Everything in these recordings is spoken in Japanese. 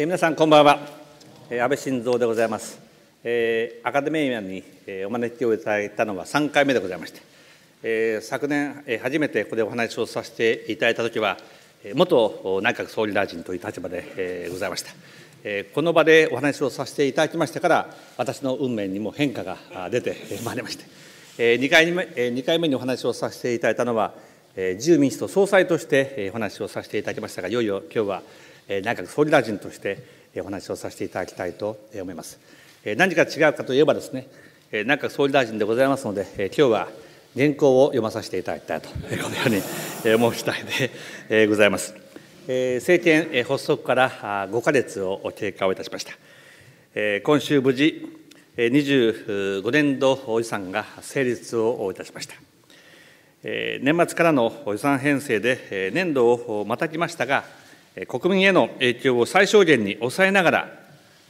え皆さんこんばんは、え安倍晋三でございます、えー、アカデミーに、えお招きをいただいたのは3回目でございまして、えー、昨年、え初めてここでお話をさせていただいた時は元内閣総理大臣という立場で、えございました、えこの場でお話をさせていただきましてから私の運命にも変化が出てまいりまして、え2回目2回目にお話をさせていただいたのは自由民主党総裁としてお話をさせていただきましたがいよいよ今日は内閣総理大臣としてお話をさせていただきたいと思います。何が違うかといえばですね、内閣総理大臣でございますので、今日は原稿を読まさせていただきたいと、このように申したいでございます。政権発足から5か月を経過をいたしました。今週無事25年度予算が成立をいたしました。年末からの予算編成で年度をまたぎましたが、国民への影響を最小限に抑えながら、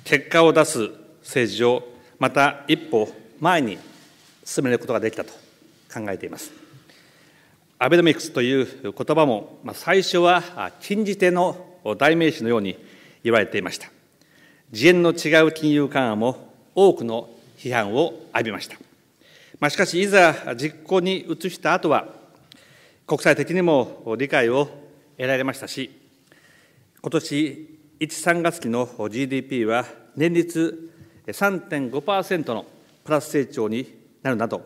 結果を出す政治をまた一歩前に進めることができたと考えています。アベノミクスという言葉も、ま最初は禁じ手の代名詞のように言われていました。次元の違う金融緩和も多くの批判を浴びました。まあ、しかし、いざ実行に移した後は、国際的にも理解を得られましたし、今年1、3月期の GDP は年率3.5%のプラス成長になるなど、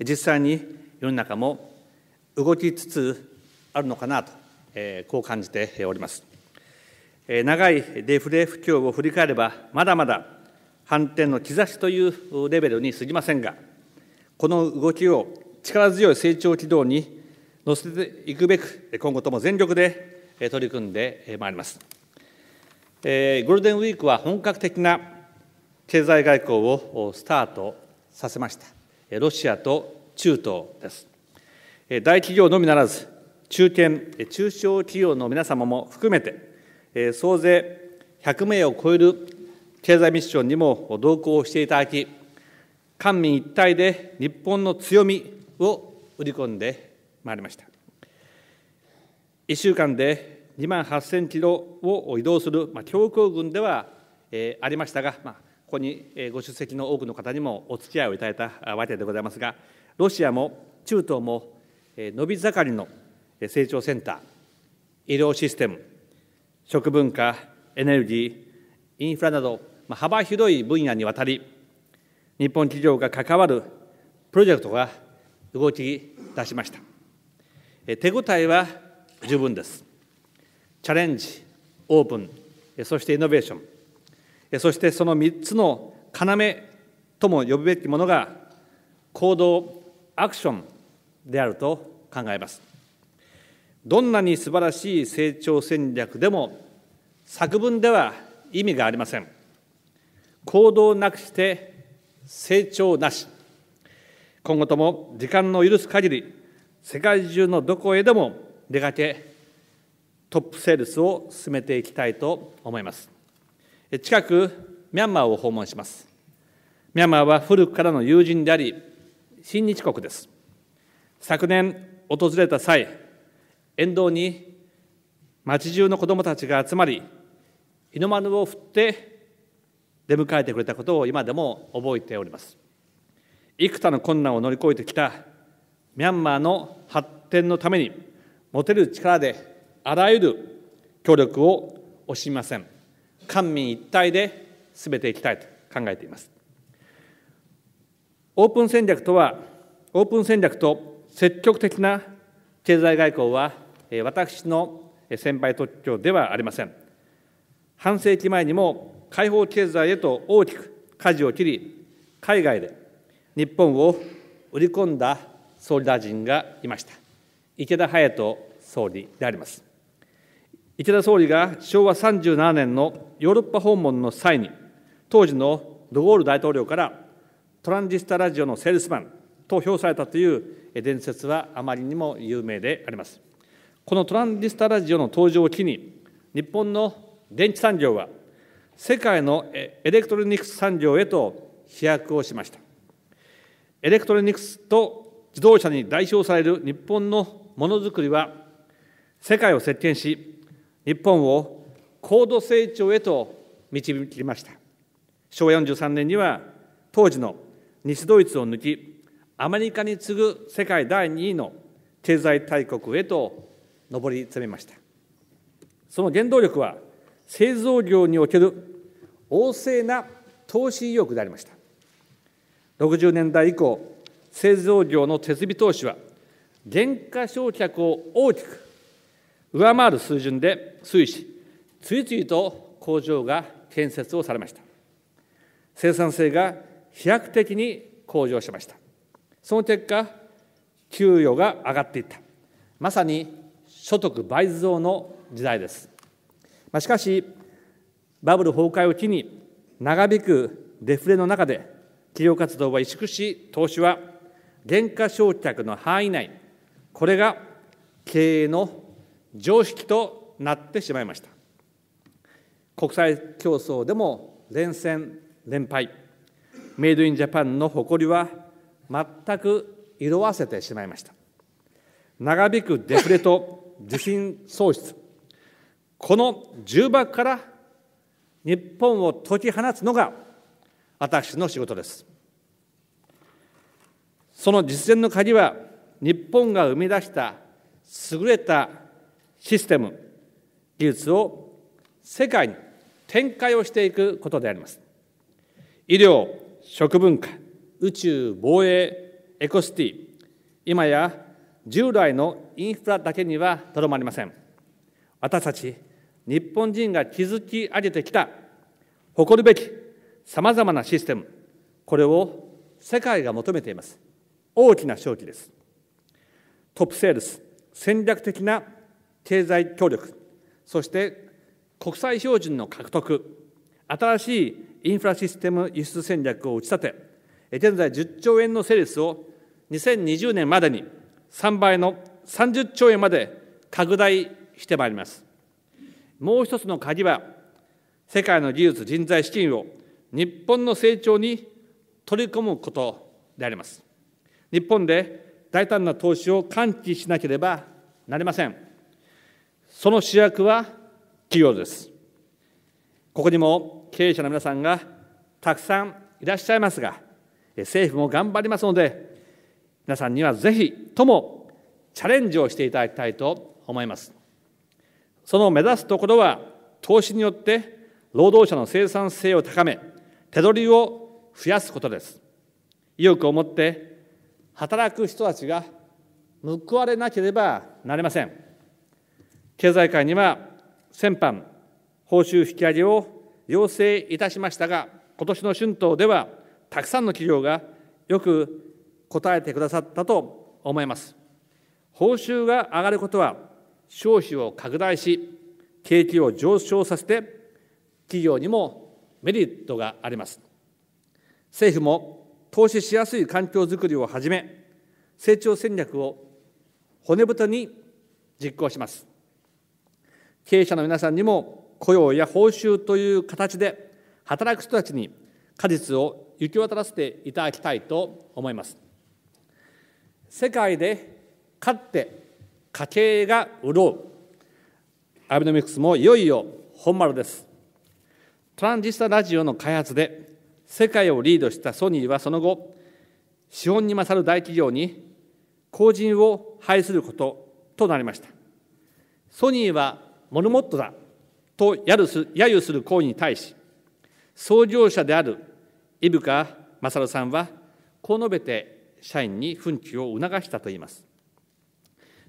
実際に世の中も動きつつあるのかなと、こう感じております。長いデフレ不況を振り返れば、まだまだ反転の兆しというレベルに過ぎませんが、この動きを力強い成長軌道に乗せていくべく、今後とも全力で取り組んでまいります。ゴールデンウィークは本格的な経済外交をスタートさせました。ロシアと中東です。大企業のみならず、中堅・中小企業の皆様も含めて、総勢100名を超える経済ミッションにも同行していただき、官民一体で日本の強みを売り込んでまいりました。1週間で2万8000キロを移動する、まあ、強行軍では、えありましたが、まあ、ここにご出席の多くの方にもお付き合いをいただいたわけでございますが、ロシアも中東も伸び盛りの成長センター、医療システム、食文化、エネルギー、インフラなど、まあ、幅広い分野にわたり、日本企業が関わるプロジェクトが動き出しました。手応えは十分です。チャレンジオープンそしてイノベーションそしてその3つの要とも呼ぶべきものが行動アクションであると考えますどんなに素晴らしい成長戦略でも作文では意味がありません行動なくして成長なし今後とも時間の許す限り世界中のどこへでも出かけトップセールスを進めていきたいと思います近くミャンマーを訪問しますミャンマーは古くからの友人であり親日国です昨年訪れた際沿道に町中の子どもたちが集まり日の丸を振って出迎えてくれたことを今でも覚えております幾多の困難を乗り越えてきたミャンマーの発展のために持てる力であらゆる協力を惜しみません官民一体で進めていきたいと考えていますオープン戦略とはオープン戦略と積極的な経済外交は私の先輩特許ではありません半世紀前にも開放経済へと大きく舵を切り海外で日本を売り込んだ総理大臣がいました池田勇人総理であります池田総理が昭和37年のヨーロッパ訪問の際に、当時のドゴール大統領からトランジスタラジオのセールスマンと評されたという伝説はあまりにも有名であります。このトランジスタラジオの登場を機に、日本の電池産業は世界のエレクトロニクス産業へと飛躍をしました。エレクトロニクスと自動車に代表される日本のものづくりは、世界を席巻し、日本を高度成長へと導きました昭和43年には当時の西ドイツを抜きアメリカに次ぐ世界第2位の経済大国へと上り詰めましたその原動力は製造業における旺盛な投資意欲でありました60年代以降製造業の設備投資は減価償却を大きく上回る水準で推移し次々と工場が建設をされました生産性が飛躍的に向上しましたその結果給与が上がっていったまさに所得倍増の時代です、まあ、しかしバブル崩壊を機に長引くデフレの中で企業活動は萎縮し投資は減価償却の範囲内これが経営の常識となってしまいました国際競争でも連戦連敗メイドインジャパンの誇りは全く色あせてしまいました長引くデフレと地震喪失この重爆から日本を解き放つのが私の仕事ですその実践の鍵は日本が生み出した優れたシステム技術を世界に展開をしていくことであります医療食文化宇宙防衛エコシティ今や従来のインフラだけにはとどまりません私たち日本人が築き上げてきた誇るべきさまざまなシステムこれを世界が求めています大きな勝機ですトップセールス戦略的な経済協力そして国際標準の獲得新しいインフラシステム輸出戦略を打ち立て現在10兆円のセリスを2020年までに3倍の30兆円まで拡大してまいりますもう一つの鍵は世界の技術人材資金を日本の成長に取り込むことであります日本で大胆な投資を喚起しなければなりませんその主役は企業です。ここにも経営者の皆さんがたくさんいらっしゃいますが、政府も頑張りますので、皆さんにはぜひともチャレンジをしていただきたいと思います。その目指すところは、投資によって労働者の生産性を高め、手取りを増やすことです。意欲を持って働く人たちが報われなければなりません。経済界には先般、報酬引き上げを要請いたしましたが、今年の春闘では、たくさんの企業がよく答えてくださったと思います。報酬が上がることは、消費を拡大し、景気を上昇させて、企業にもメリットがあります。政府も投資しやすい環境づくりをはじめ、成長戦略を骨太に実行します。経営者の皆さんにも雇用や報酬という形で働く人たちに果実を行き渡らせていただきたいと思います世界で勝って家計が潤うアベノミクスもいよいよ本丸ですトランジスタラジオの開発で世界をリードしたソニーはその後資本に勝る大企業に後人を廃することとなりましたソニーはモルモットだと揶揄する行為に対し創業者である伊深勝さんはこう述べて社員に奮起を促したといいます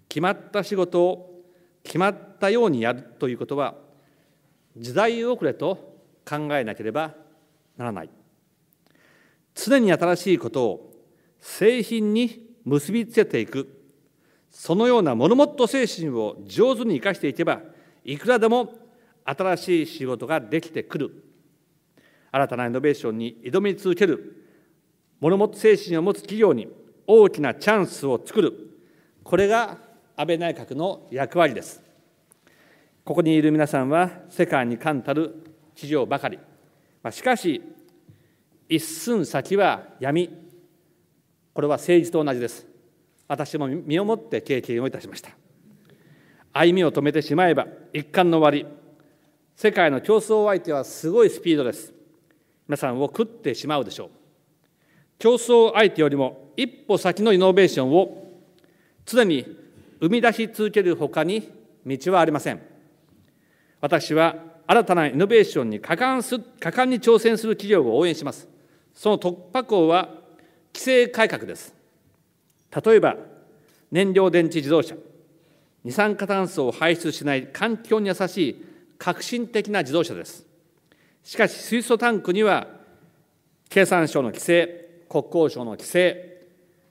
決まった仕事を決まったようにやるということは時代遅れと考えなければならない常に新しいことを製品に結びつけていくそのようなモルモット精神を上手に生かしていけばいくらでも新しい仕事ができてくる新たなイノベーションに挑み続ける物持精神を持つ企業に大きなチャンスを作るこれが安倍内閣の役割ですここにいる皆さんは世界に冠たる企業ばかりしかし一寸先は闇これは政治と同じです私も身をもって経験をいたしました歩みを止めてしまえば一貫の終わり世界の競争相手はすごいスピードです皆さんを食ってしまうでしょう競争相手よりも一歩先のイノベーションを常に生み出し続けるほかに道はありません私は新たなイノベーションに果敢す果敢に挑戦する企業を応援しますその突破口は規制改革です例えば燃料電池自動車二酸化炭素を排出しない環境に優しい革新的な自動車です。しかし水素タンクには経産省の規制、国交省の規制、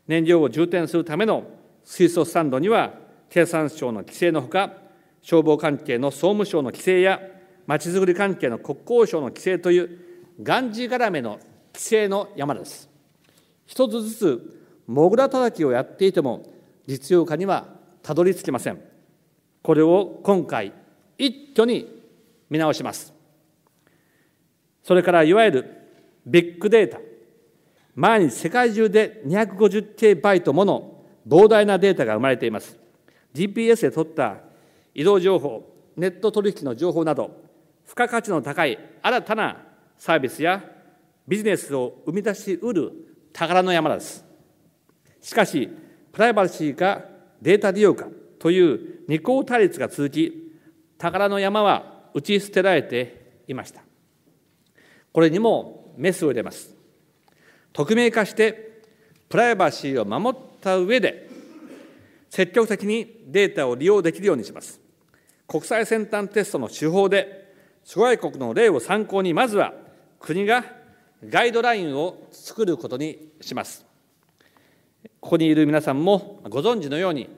燃料を充填するための水素スタンドには経産省の規制のほか、消防関係の総務省の規制やまちづくり関係の国交省の規制というがんじがらめの規制の山です。一つずつもぐらたたきをやっていても実用化にはたどり着きませんこれを今回一挙に見直しますそれからいわゆるビッグデータ毎日世界中で2 5 0イトもの膨大なデータが生まれています GPS で取った移動情報ネット取引の情報など付加価値の高い新たなサービスやビジネスを生み出しうる宝の山ですしかしプライバシーがデータ利用かという二項対立が続き宝の山は打ち捨てられていましたこれにもメスを入れます匿名化してプライバシーを守った上で積極的にデータを利用できるようにします国際先端テストの手法で諸外国の例を参考にまずは国がガイドラインを作ることにしますここにいる皆さんもご存知のように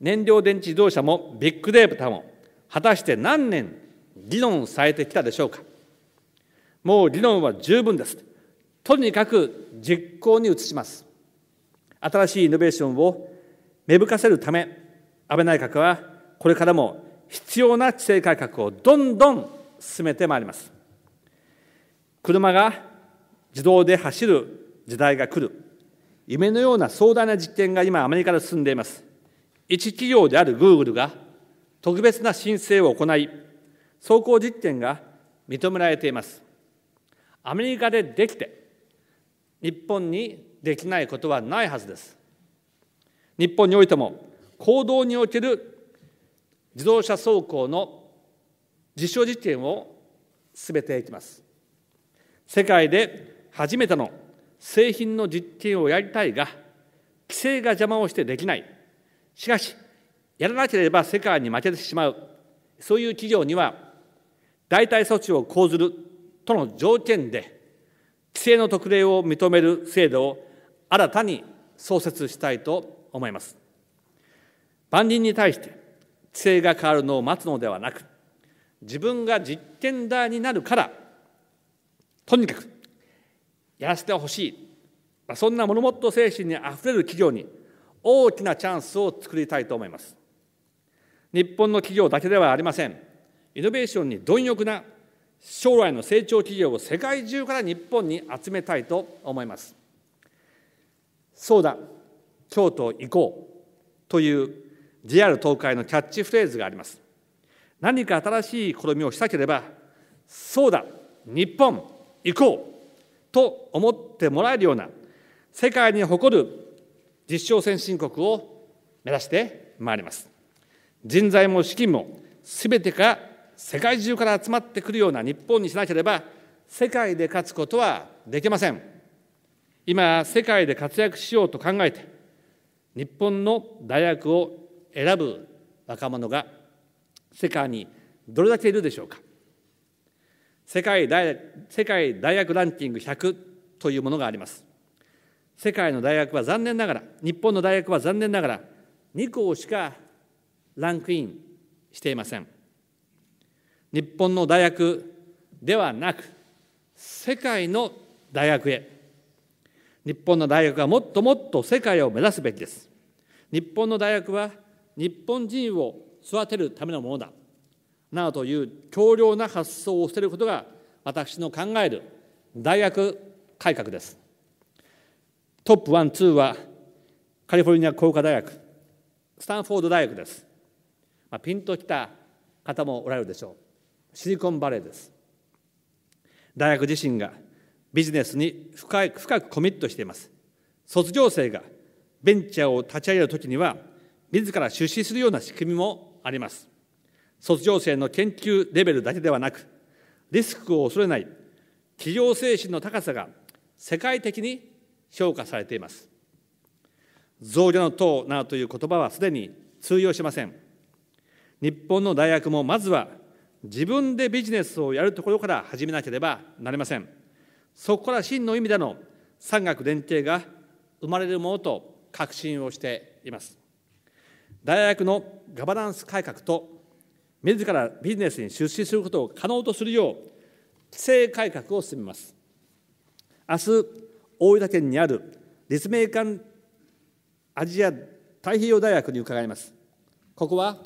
燃料電池自動車もビッグデータも果たして何年議論されてきたでしょうかもう議論は十分ですとにかく実行に移します新しいイノベーションを芽吹かせるため安倍内閣はこれからも必要な規制改革をどんどん進めてまいります車が自動で走る時代が来る夢のような壮大な実験が今アメリカで進んでいます。一企業であるグーグルが特別な申請を行い、走行実験が認められています。アメリカでできて、日本にできないことはないはずです。日本においても、行動における自動車走行の実証実験を進めていきます。世界で初めての製品の実験をやりたいが規制が邪魔をしてできないしかしやらなければ世界に負けてしまうそういう企業には代替措置を講ずるとの条件で規制の特例を認める制度を新たに創設したいと思います万人に対して規制が変わるのを待つのではなく自分が実験台になるからとにかくやらせてほしい、まあ、そんな物モット精神にあふれる企業に大きなチャンスを作りたいと思います日本の企業だけではありませんイノベーションに貪欲な将来の成長企業を世界中から日本に集めたいと思いますそうだ京都行こうという JR 東海のキャッチフレーズがあります何か新しい試みをしたければそうだ日本行こうと思ってもらえるような世界に誇る実証先進国を目指してまいります人材も資金もすべてが世界中から集まってくるような日本にしなければ世界で勝つことはできません今世界で活躍しようと考えて日本の大学を選ぶ若者が世界にどれだけいるでしょうか世界大世界大学ランキング100というものがあります世界の大学は残念ながら日本の大学は残念ながら2校しかランクインしていません日本の大学ではなく世界の大学へ日本の大学はもっともっと世界を目指すべきです日本の大学は日本人を育てるためのものだなどという強量な発想を捨てることが私の考える大学改革です。トップ1、2はカリフォルニア工科大学、スタンフォード大学です。まあ、ピンときた方もおられるでしょう。シリコンバレーです。大学自身がビジネスに深い深くコミットしています。卒業生がベンチャーを立ち上げるときには、自ら出資するような仕組みもあります。卒業生の研究レベルだけではなくリスクを恐れない企業精神の高さが世界的に評価されています増量の党などという言葉はすでに通用しません日本の大学もまずは自分でビジネスをやるところから始めなければなりませんそこから真の意味での産学連携が生まれるものと確信をしています大学のガバナンス改革と自らビジネスに出資することを可能とするよう規制改革を進めます明日大分県にある立命館アジア太平洋大学に伺いますここは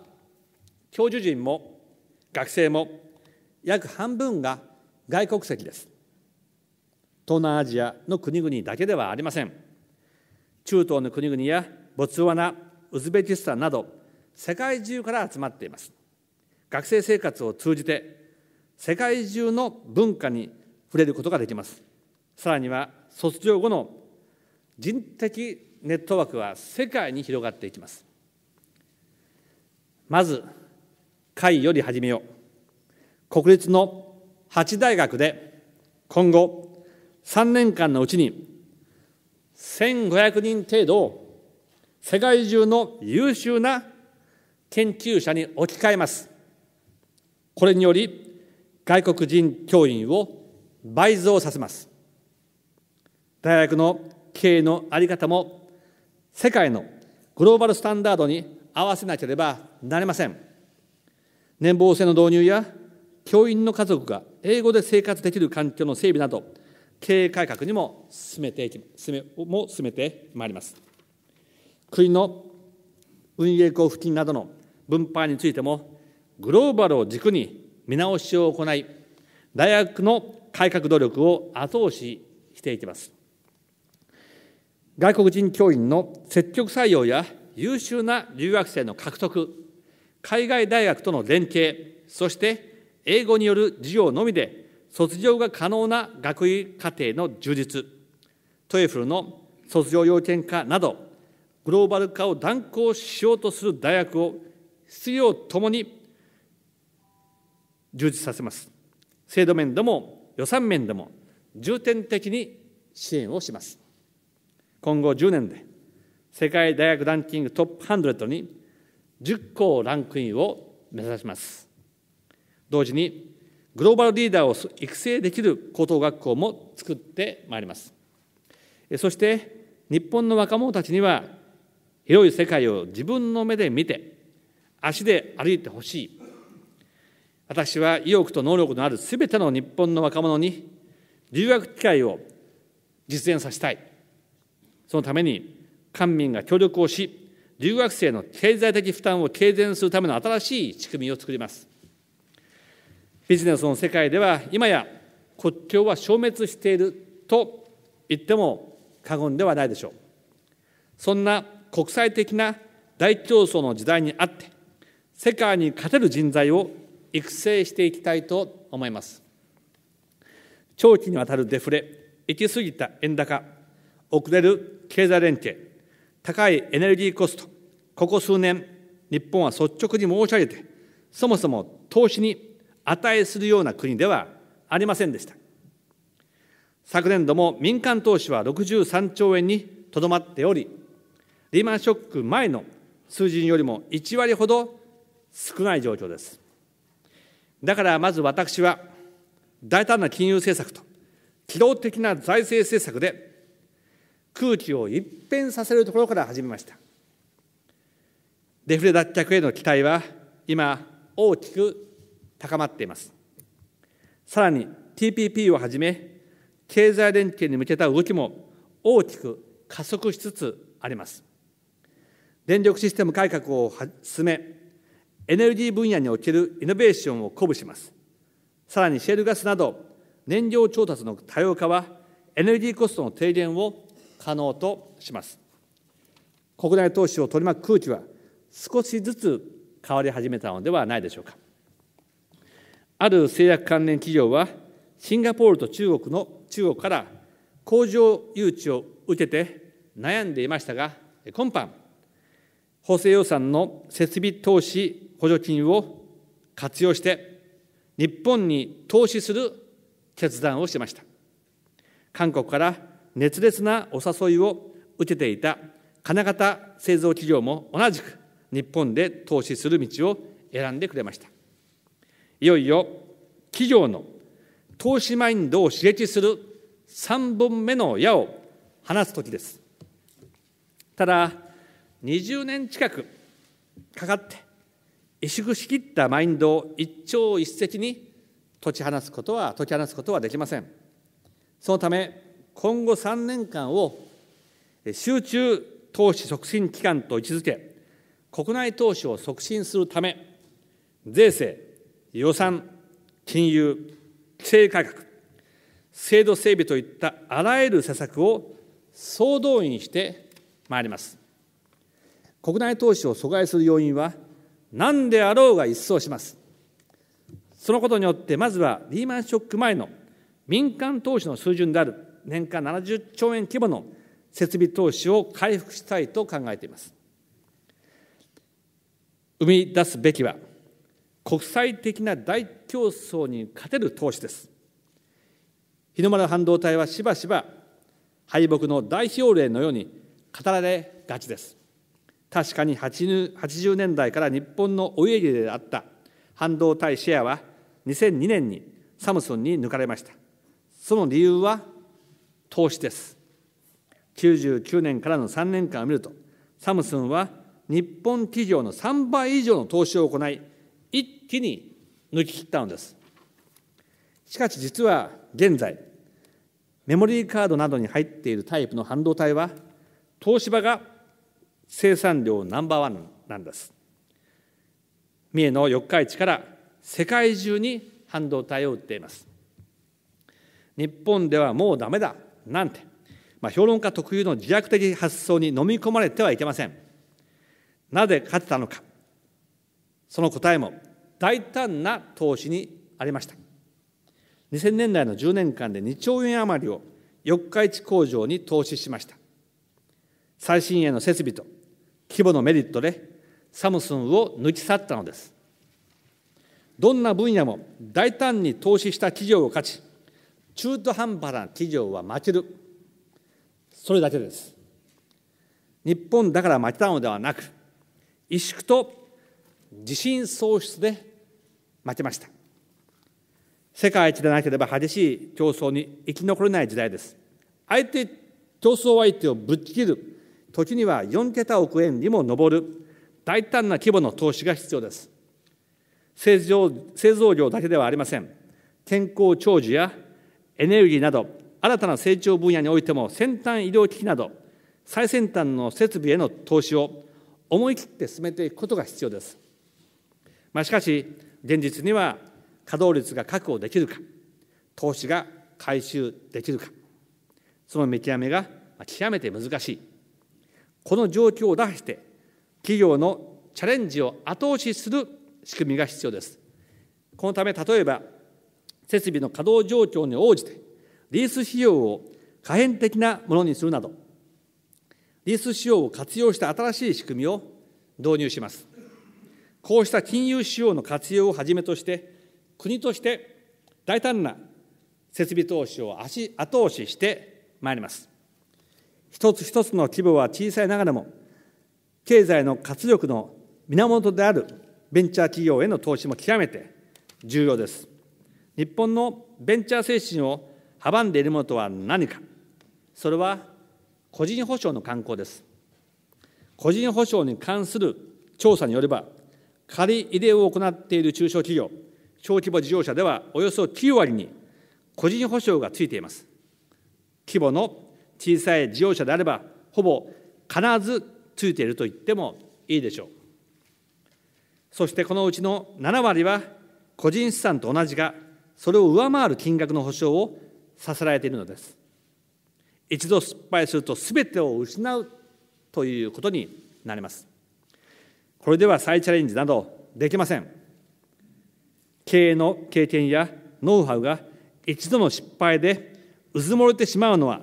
教授陣も学生も約半分が外国籍です東南アジアの国々だけではありません中東の国々やボツワナウズベキスタンなど世界中から集まっています学生生活を通じて世界中の文化に触れることができますさらには卒業後の人的ネットワークは世界に広がっていきますまず会より始めよう国立の八大学で今後3年間のうちに1500人程度を世界中の優秀な研究者に置き換えますこれにより外国人教員を倍増させます大学の経営の在り方も世界のグローバルスタンダードに合わせなければなりません年俸制の導入や教員の家族が英語で生活できる環境の整備など経営改革にも進めていき進めも進めてまいります国の運営交付金などの分配についてもグローバルを軸に見直しを行い大学の改革努力を後押ししていきます外国人教員の積極採用や優秀な留学生の獲得海外大学との連携そして英語による授業のみで卒業が可能な学位課程の充実トエフルの卒業要件化などグローバル化を断行しようとする大学を必要ともに充実させます制度面でも予算面でも重点的に支援をします今後10年で世界大学ランキングトップ100に10校ランクインを目指します同時にグローバルリーダーを育成できる高等学校も作ってまいりますそして日本の若者たちには広い世界を自分の目で見て足で歩いてほしい私は意欲と能力のあるすべての日本の若者に留学機会を実現させたい。そのために官民が協力をし、留学生の経済的負担を軽減するための新しい仕組みを作ります。ビジネスの世界では今や国境は消滅していると言っても過言ではないでしょう。そんな国際的な大競争の時代にあって、世界に勝てる人材を育成していきたいと思います長期にわたるデフレ行き過ぎた円高遅れる経済連携高いエネルギーコストここ数年日本は率直に申し上げてそもそも投資に値するような国ではありませんでした昨年度も民間投資は63兆円にとどまっておりリーマンショック前の数字よりも1割ほど少ない状況ですだからまず私は、大胆な金融政策と機動的な財政政策で、空気を一変させるところから始めました。デフレ脱却への期待は、今、大きく高まっています。さらに TPP をはじめ、経済連携に向けた動きも大きく加速しつつあります。電力システム改革を進め、エネルギー分野におけるイノベーションを鼓舞します。さらにシェルガスなど燃料調達の多様化はエネルギーコストの低減を可能とします。国内投資を取り巻く空気は少しずつ変わり始めたのではないでしょうか。ある製薬関連企業はシンガポールと中国の中国から工場誘致を受けて悩んでいましたが今般補正予算の設備投資補助金を活用して日本に投資する決断をしました韓国から熱烈なお誘いを受けていた金型製造企業も同じく日本で投資する道を選んでくれましたいよいよ企業の投資マインドを刺激する3本目の矢を放つ時ですただ20年近くかかって萎縮しきったマインドを一朝一夕に解き放つことは解き放つことはできませんそのため今後3年間を集中投資促進期間と位置づけ国内投資を促進するため税制予算金融規制改革制度整備といったあらゆる施策を総動員してまいります国内投資を阻害する要因は何であろうが一掃します。そのことによって、まずはリーマンショック前の民間投資の水準である年間70兆円規模の設備投資を回復したいと考えています。生み出すべきは、国際的な大競争に勝てる投資です。日の丸半導体はしばしば敗北の代表例のように語られがちです。確かに80年代から日本のお家芸であった半導体シェアは2002年にサムスンに抜かれましたその理由は投資です99年からの3年間を見るとサムスンは日本企業の3倍以上の投資を行い一気に抜き切ったのですしかし実は現在メモリーカードなどに入っているタイプの半導体は東芝が生産量ナンバーワンなんです三重の四日市から世界中に半導体を売っています日本ではもうダメだなんて、まあ、評論家特有の自虐的発想に飲み込まれてはいけませんなぜ勝てたのかその答えも大胆な投資にありました2000年代の10年間で2兆円余りを四日市工場に投資しました最新鋭の設備と規模のメリットでサムスンを抜き去ったのです。どんな分野も大胆に投資した企業を勝ち、中途半端な企業は負ける。それだけです。日本だから負けたのではなく、萎縮と自信喪失で負けました。世界一でなければ激しい競争に生き残れない時代です。相手競争相手をぶっ切る時には4桁億円にも上る大胆な規模の投資が必要です。製造製造業だけではありません。健康長寿やエネルギーなど、新たな成長分野においても先端医療機器など、最先端の設備への投資を思い切って進めていくことが必要です。まあ、しかし、現実には稼働率が確保できるか、投資が回収できるか、その見極めが極めて難しい。この状況を打破して企業のチャレンジを後押しする仕組みが必要ですこのため例えば設備の稼働状況に応じてリース費用を可変的なものにするなどリース仕用を活用した新しい仕組みを導入しますこうした金融仕様の活用をはじめとして国として大胆な設備投資を後押ししてまいります一つ一つの規模は小さいながらも経済の活力の源であるベンチャー企業への投資も極めて重要です日本のベンチャー精神を阻んでいるものとは何かそれは個人保証の慣行です個人保証に関する調査によれば借り入れを行っている中小企業小規模事業者ではおよそ9割に個人保証がついています規模の小さい事業者であればほぼ必ずついていると言ってもいいでしょうそしてこのうちの7割は個人資産と同じがそれを上回る金額の保証をさせられているのです一度失敗すると全てを失うということになりますこれでは再チャレンジなどできません経営の経験やノウハウが一度の失敗でうずもれてしまうのは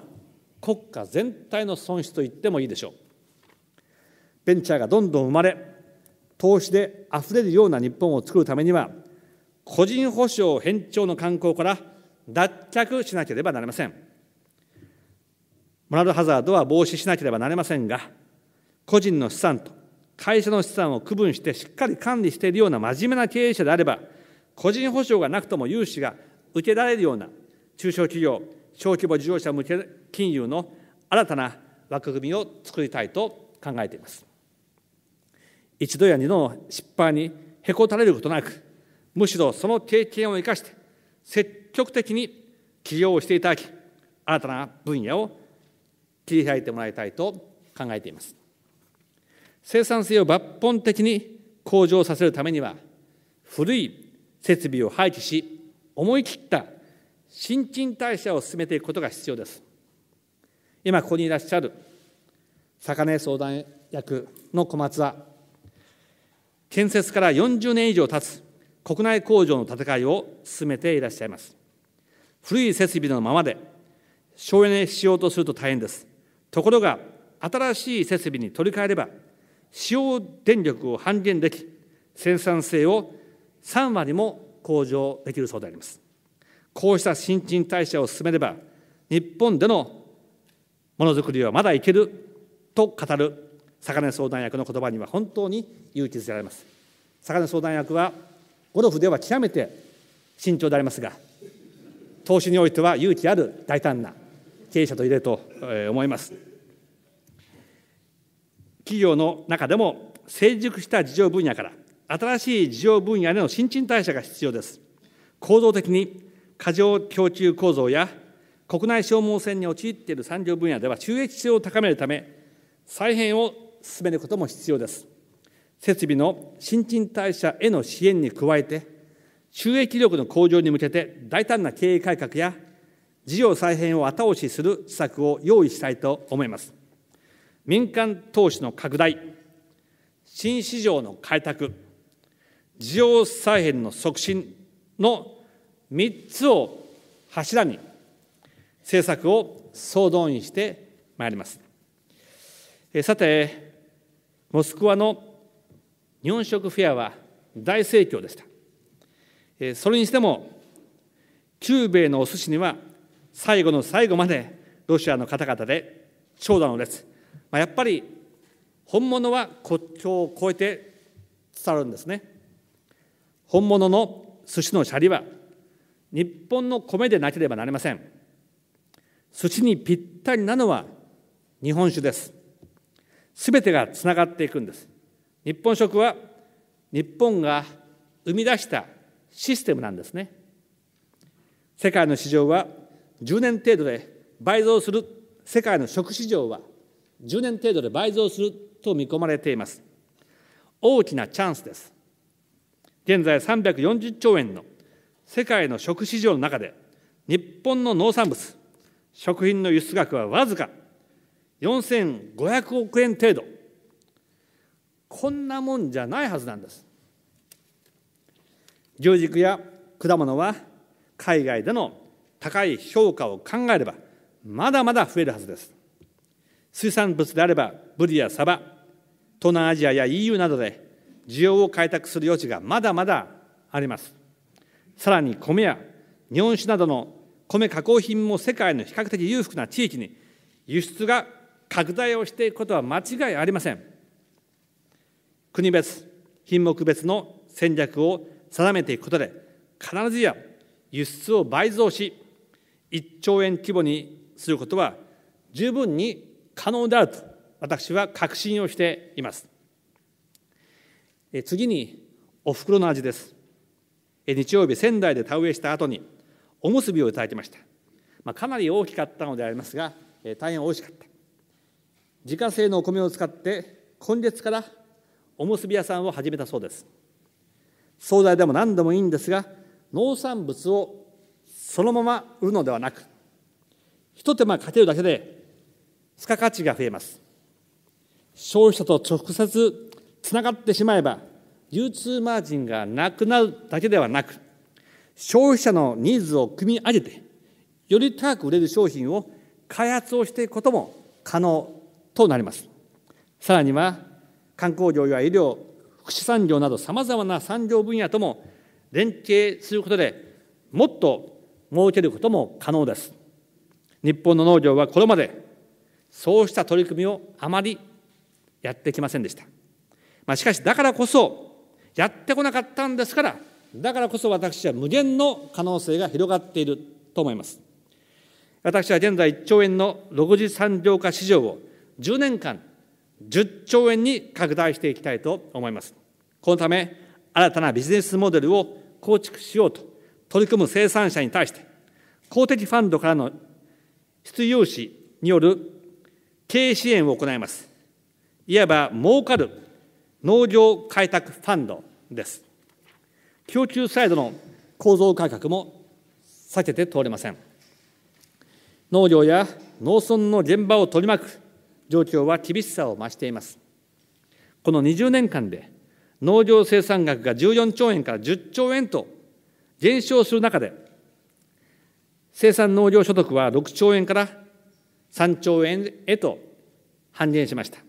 国家全体の損失と言ってもいいでしょうベンチャーがどんどん生まれ投資であふれるような日本を作るためには個人保障偏重の観光から脱却しなければなりませんモラルハザードは防止しなければなりませんが個人の資産と会社の資産を区分してしっかり管理しているような真面目な経営者であれば個人保証がなくとも融資が受けられるような中小企業小規模事業者向け金融の新たな枠組みを作りたいと考えています。一度や二度の失敗にへこたれることなく、むしろその経験を生かして、積極的に起業をしていただき、新たな分野を切り開いてもらいたいと考えています。生産性を抜本的に向上させるためには、古い設備を廃棄し、思い切った新陳代謝を進めていくことが必要です今ここにいらっしゃる魚屋相談役の小松は建設から40年以上経つ国内工場の建て替えを進めていらっしゃいます古い設備のままで省エネしようとすると大変ですところが新しい設備に取り替えれば使用電力を半減でき生産性を3割も向上できるそうでありますこうした新陳代謝を進めれば日本でのものづくりはまだいけると語る坂根相談役の言葉には本当に勇気づけられます坂根相談役はゴルフでは極めて慎重でありますが投資においては勇気ある大胆な経営者といれと思います企業の中でも成熟した事業分野から新しい事業分野での新陳代謝が必要です構造的に過剰供給構造や国内消耗戦に陥っている産業分野では収益性を高めるため、再編を進めることも必要です。設備の新陳代謝への支援に加えて、収益力の向上に向けて大胆な経営改革や事業再編を後押しする施策を用意したいと思います。民間投資の拡大、新市場の開拓、事業再編の促進の3つを柱に政策を総動員してまいります。さて、モスクワの日本食フェアは大盛況でした。それにしても、中米のお寿司には最後の最後までロシアの方々で長蛇の列、まあ、やっぱり本物は国境を越えて伝わるんですね。本物の寿司のシャリは日本の米でなければなりません土にぴったりなのは日本酒ですすべてがつながっていくんです日本食は日本が生み出したシステムなんですね世界の市場は10年程度で倍増する世界の食市場は10年程度で倍増すると見込まれています大きなチャンスです現在340兆円の世界の食市場の中で日本の農産物食品の輸出額はわずか4500億円程度こんなもんじゃないはずなんです牛肉や果物は海外での高い評価を考えればまだまだ増えるはずです水産物であればブリやサバ東南アジアや EU などで需要を開拓する余地がまだまだありますさらに米や日本酒などの米加工品も世界の比較的裕福な地域に輸出が拡大をしていくことは間違いありません国別品目別の戦略を定めていくことで必ずや輸出を倍増し1兆円規模にすることは十分に可能であると私は確信をしています次におふくろの味です日曜日仙台で田植えした後におむすびをいただきました、まあ、かなり大きかったのでありますが、え大変美味しかった自家製のお米を使って今月からおむすび屋さんを始めたそうです総菜でも何でもいいんですが農産物をそのまま売るのではなくひと手間かけるだけで付加価値が増えます消費者と直接つながってしまえば流通マージンがなくなるだけではなく消費者のニーズを組み上げてより高く売れる商品を開発をしていくことも可能となりますさらには観光業や医療福祉産業などさまざまな産業分野とも連携することでもっと設けることも可能です日本の農業はこれまでそうした取り組みをあまりやってきませんでした、まあ、しかしだからこそやってこなかったんですからだからこそ私は無限の可能性が広がっていると思います私は現在1兆円の6次産業化市場を10年間10兆円に拡大していきたいと思いますこのため新たなビジネスモデルを構築しようと取り組む生産者に対して公的ファンドからの出用資による経営支援を行いますいわば儲かる農業開拓ファンドです供給サイドの構造改革も避けて通れません農業や農村の現場を取り巻く状況は厳しさを増していますこの20年間で農業生産額が14兆円から10兆円と減少する中で生産農業所得は6兆円から3兆円へと半減しました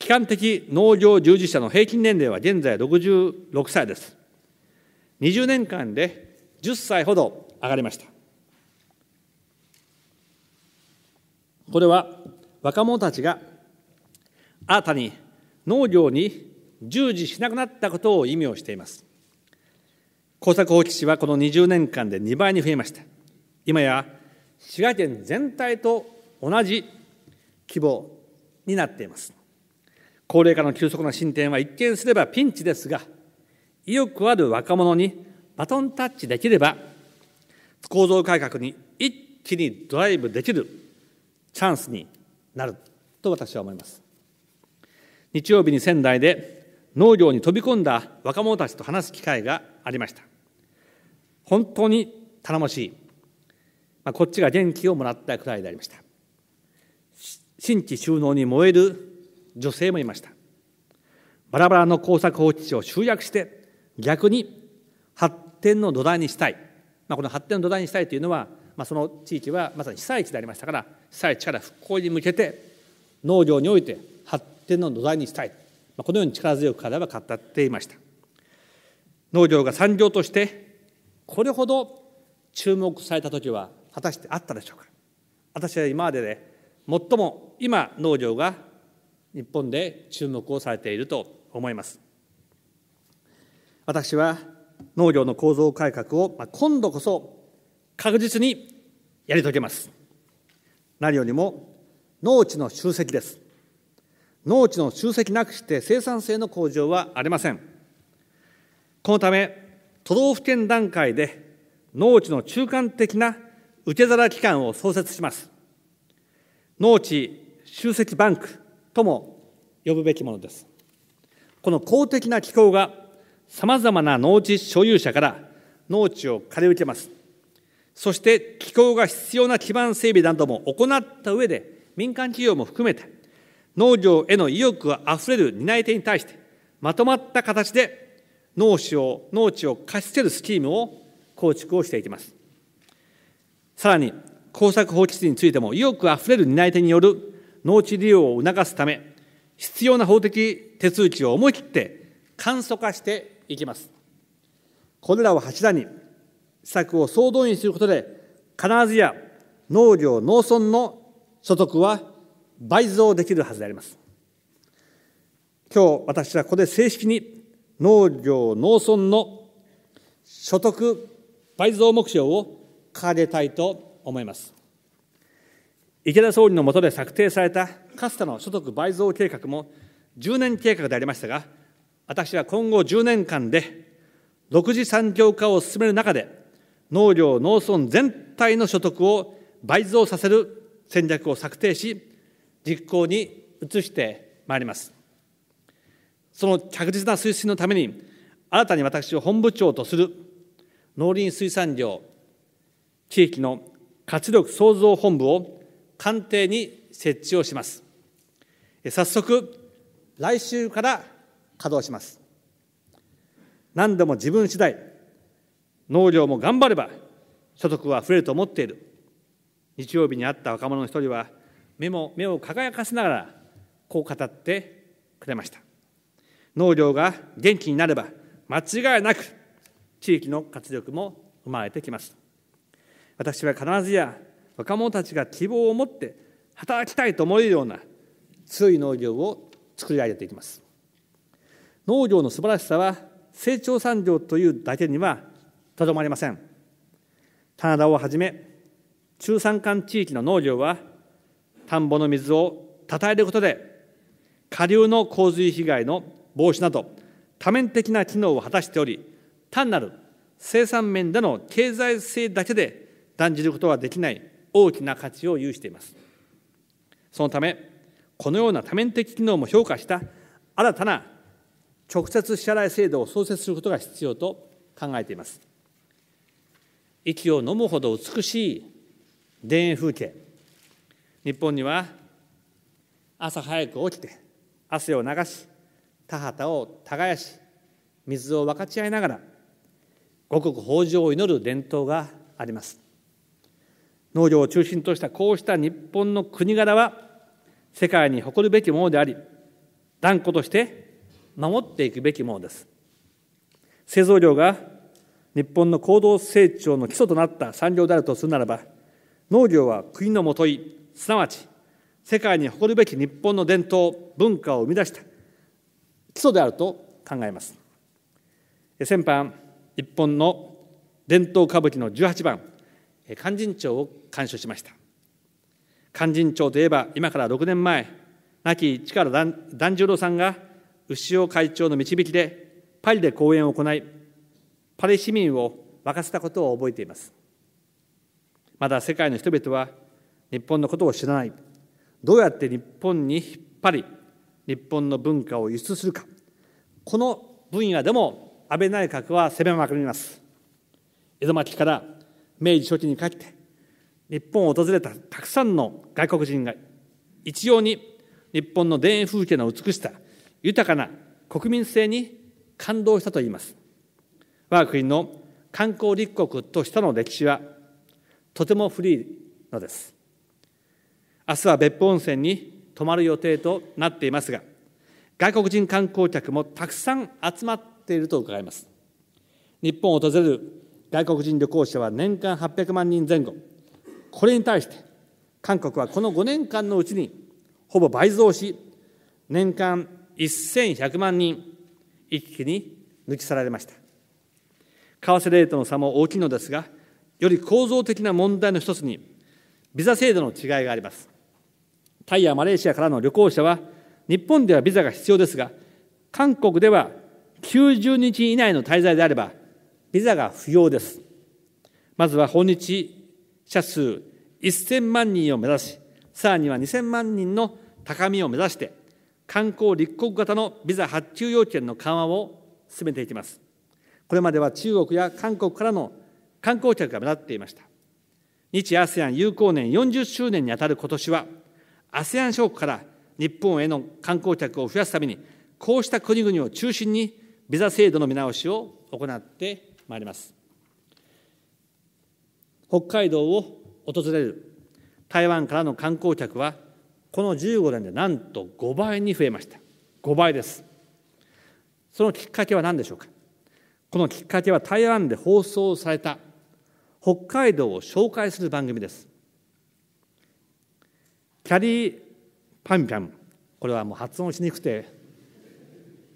基幹的農業従事者の平均年齢は現在66歳です。20年間で10歳ほど上がりました。これは若者たちが新たに農業に従事しなくなったことを意味をしています。耕作放棄地はこの20年間で2倍に増えました。今や滋賀県全体と同じ規模になっています。高齢化の急速な進展は一見すればピンチですが、意欲ある若者にバトンタッチできれば、構造改革に一気にドライブできるチャンスになると私は思います。日曜日に仙台で農業に飛び込んだ若者たちと話す機会がありました。本当に頼もしい、まあ、こっちが元気をもらったくらいでありました。新規収納に燃える女性もいましたバラバラの耕作放棄地を集約して逆に発展の土台にしたい、まあ、この発展の土台にしたいというのは、まあ、その地域はまさに被災地でありましたから被災地から復興に向けて農業において発展の土台にしたい、まあ、このように力強く彼らは語っていました農業が産業としてこれほど注目された時は果たしてあったでしょうか私は今までで最も今農業が日本で注目をされていると思います私は農業の構造改革を今度こそ確実にやり遂げます何よりも農地の集積です農地の集積なくして生産性の向上はありませんこのため都道府県段階で農地の中間的な受け皿機関を創設します農地集積バンクとも呼ぶべきものですこの公的な機構がさまざまな農地所有者から農地を借り受けますそして機構が必要な基盤整備なども行った上で民間企業も含めて農業への意欲あふれる担い手に対してまとまった形で農地を農地を貸し付けるスキームを構築をしていきますさらに耕作放棄地についても意欲あふれる担い手による農地利用を促すため必要な法的手続きを思い切って簡素化していきますこれらを柱に施策を総動員することで必ずや農業農村の所得は倍増できるはずであります今日私はここで正式に農業農村の所得倍増目標を掲げたいと思います池田総理の下で策定されたかつての所得倍増計画も10年計画でありましたが、私は今後10年間で6次産業化を進める中で、農業・農村全体の所得を倍増させる戦略を策定し、実行に移してまいります。その着実な推進のために、新たに私を本部長とする農林水産業、地域の活力創造本部を官邸に設置をします。早速、来週から稼働します。何でも自分次第、農業も頑張れば、所得は増えると思っている。日曜日に会った若者の一人は、目も目を輝かせながら、こう語ってくれました。農業が元気になれば、間違いなく、地域の活力も生まれてきます。私は必ずや若者たちが希望を持って働きたいと思えるような強い農業を作り上げていきます農業の素晴らしさは成長産業というだけにはとどまりません棚田をはじめ中山間地域の農業は田んぼの水をたたえることで下流の洪水被害の防止など多面的な機能を果たしており単なる生産面での経済性だけで断じることはできない大きな価値を有していますそのためこのような多面的機能も評価した新たな直接支払い制度を創設することが必要と考えています息を飲むほど美しい田園風景日本には朝早く起きて汗を流し田畑を耕し水を分かち合いながら五穀豊穣を祈る伝統があります農業を中心としたこうした日本の国柄は世界に誇るべきものであり断固として守っていくべきものです製造業が日本の行動成長の基礎となった産業であるとするならば農業は国のもといすなわち世界に誇るべき日本の伝統文化を生み出した基礎であると考えます先般日本の伝統歌舞伎の18番勧進帳を鑑賞しました勧進帳といえば今から6年前亡き力團十郎さんが牛尾会長の導きでパリで講演を行いパリ市民を沸かせたことを覚えていますまだ世界の人々は日本のことを知らないどうやって日本に引っ張り日本の文化を輸出するかこの分野でも安倍内閣は攻めまくります江戸末期から明治初期にかけて日本を訪れたたくさんの外国人が一様に日本の田園風景の美しさ豊かな国民性に感動したといいます我が国の観光立国としての歴史はとても古いのです明日は別府温泉に泊まる予定となっていますが外国人観光客もたくさん集まっていると伺います日本を訪れる外国人旅行者は年間800万人前後これに対して韓国はこの5年間のうちにほぼ倍増し年間1100万人一気に抜き去られました為替レートの差も大きいのですがより構造的な問題の一つにビザ制度の違いがありますタイやマレーシアからの旅行者は日本ではビザが必要ですが韓国では90日以内の滞在であればビザが不要です。まずは訪日者数1000万人を目指し、さらには2000万人の高みを目指して、観光立国型のビザ発給要件の緩和を進めていきます。これまでは中国や韓国からの観光客が目立っていました。日 ASEAN 友好年40周年にあたる今年は、ASEAN 諸国から日本への観光客を増やすために、こうした国々を中心にビザ制度の見直しを行ってまいります北海道を訪れる台湾からの観光客はこの15年でなんと5倍に増えました5倍ですそのきっかけは何でしょうかこのきっかけは台湾で放送された北海道を紹介する番組ですキャリーパンピャンこれはもう発音しにくくて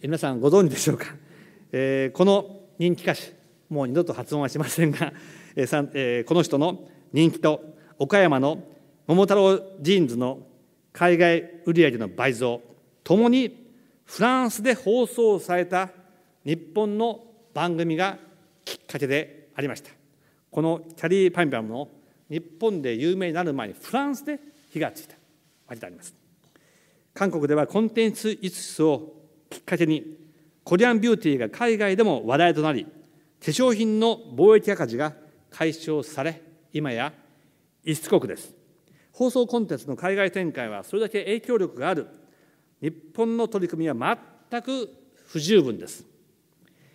皆さんご存知でしょうか、えー、この人気歌手もう二度と発音はしませんが、えーえー、この人の人気と岡山の桃太郎ジーンズの海外売上の倍増ともにフランスで放送された日本の番組がきっかけでありましたこのキャリーパンパムも日本で有名になる前にフランスで火がついたわけであります韓国ではコンテンツ輸出をきっかけにコリアンビューティーが海外でも話題となり化粧品の貿易赤字が解消され、今や輸出国です。放送コンテンツの海外展開はそれだけ影響力がある日本の取り組みは全く不十分です。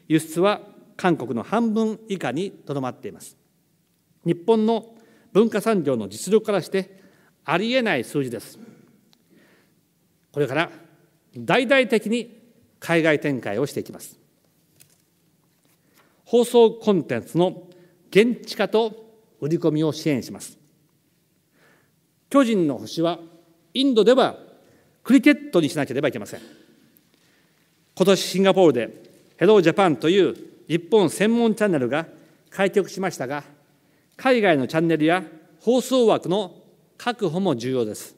輸出は韓国の半分以下にとどまっています。日本の文化産業の実力からしてありえない数字です。これから大々的に海外展開をしていきます。放送コンテンツの現地化と売り込みを支援します。巨人の星はインドではクリケットにしなければいけません。今年シンガポールでヘロージャパンという日本専門チャンネルが開局しましたが、海外のチャンネルや放送枠の確保も重要です。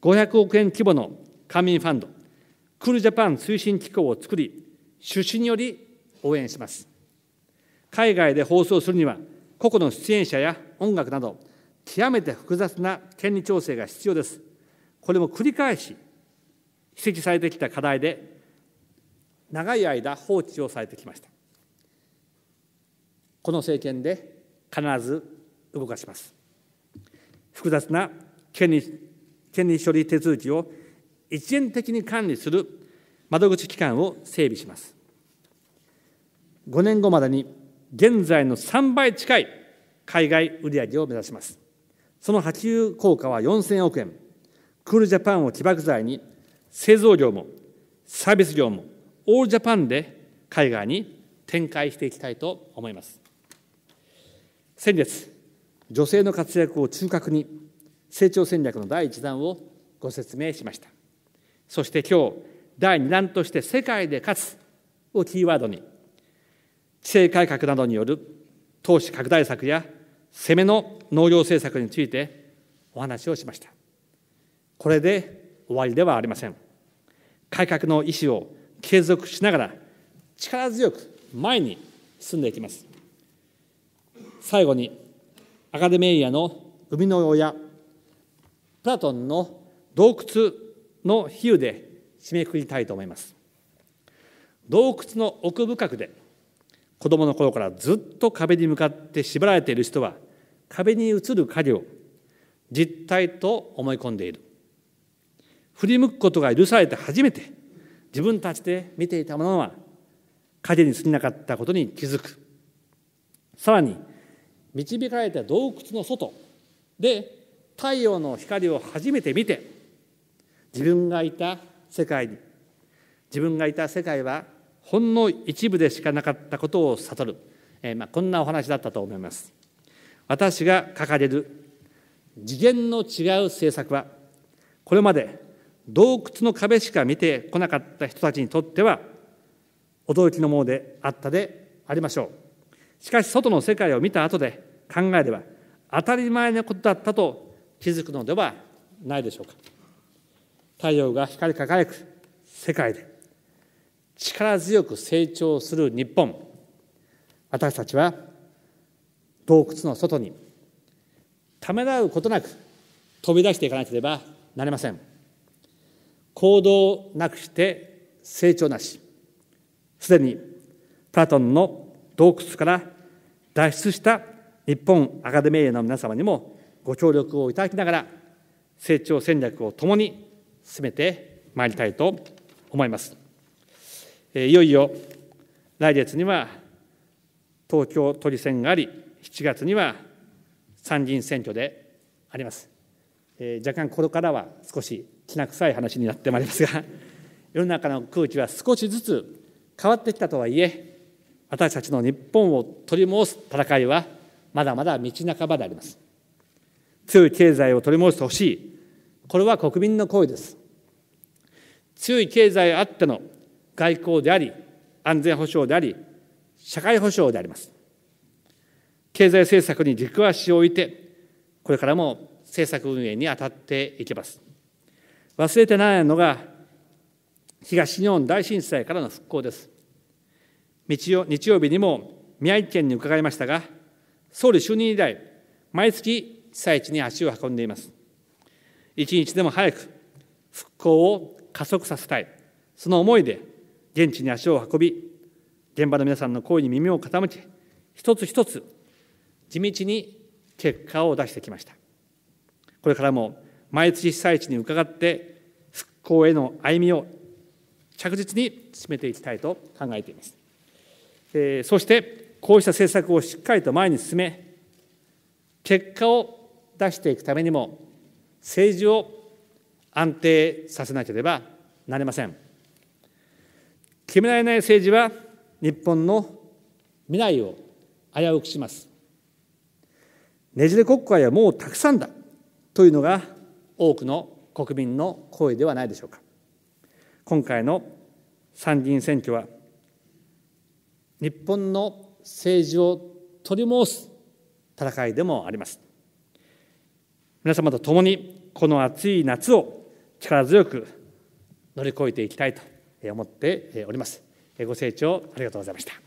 500億円規模の官民ファンド、クールジャパン推進機構を作り、出資により応援します海外で放送するには個々の出演者や音楽など極めて複雑な権利調整が必要ですこれも繰り返し指摘されてきた課題で長い間放置をされてきましたこの政権で必ず動かします複雑な権利権利処理手続きを一元的に管理する窓口機関を整備します5年後までに現在の3倍近い海外売上を目指します。その波及効果は4000億円。クールジャパンを起爆剤に製造業もサービス業もオールジャパンで海外に展開していきたいと思います。先月、女性の活躍を中核に成長戦略の第一弾をご説明しました。そして今日、第二弾として世界で勝つをキーワードに規制改革などによる投資拡大策や攻めの農業政策についてお話をしました。これで終わりではありません。改革の意思を継続しながら力強く前に進んでいきます。最後にアカデミアの生みの親プラトンの洞窟の比喩で締めくくりたいと思います。洞窟の奥深くで子供の頃からずっと壁に向かって縛られている人は壁に映る影を実体と思い込んでいる振り向くことが許されて初めて自分たちで見ていたものは影に過ぎなかったことに気づくさらに導かれた洞窟の外で太陽の光を初めて見て自分がいた世界に自分がいた世界はほんの一部でしかなかったことを悟る、えー、まあ、こんなお話だったと思います。私が掲げる次元の違う政策はこれまで洞窟の壁しか見てこなかった人たちにとっては驚きのものであったでありましょうしかし外の世界を見た後で考えれば当たり前のことだったと気づくのではないでしょうか太陽が光り輝く世界で力強く成長する日本私たちは洞窟の外にためらうことなく飛び出していかなければなりません行動なくして成長なしすでにプラトンの洞窟から脱出した日本アカデミーの皆様にもご協力をいただきながら成長戦略を共に進めてまいりたいと思います。いよいよ来月には東京都議選があり、7月には参議院選挙であります。えー、若干これからは少しきな臭い話になってまいりますが、世の中の空気は少しずつ変わってきたとはいえ、私たちの日本を取り戻す戦いはまだまだ道半ばであります。強い経済を取り戻してほしい。これは国民の声です。強い経済あっての外交であり安全保障であり社会保障であります経済政策に軸足を置いてこれからも政策運営に当たっていきます忘れてないのが東日本大震災からの復興です日曜日曜日にも宮城県に伺いましたが総理就任以来毎月被災地に足を運んでいます一日でも早く復興を加速させたいその思いで現地に足を運び現場の皆さんの声に耳を傾け一つ一つ地道に結果を出してきましたこれからも毎月被災地に伺って復興への歩みを着実に進めていきたいと考えています、えー、そしてこうした政策をしっかりと前に進め結果を出していくためにも政治を安定させなければなりません。決められない政治は日本の未来を危うくします。ねじれ国会はもうたくさんだというのが多くの国民の声ではないでしょうか。今回の参議院選挙は日本の政治を取り戻す戦いでもあります。皆様と共にこの暑い夏を力強く乗り越えていきたいと思っております。ご清聴ありがとうございました。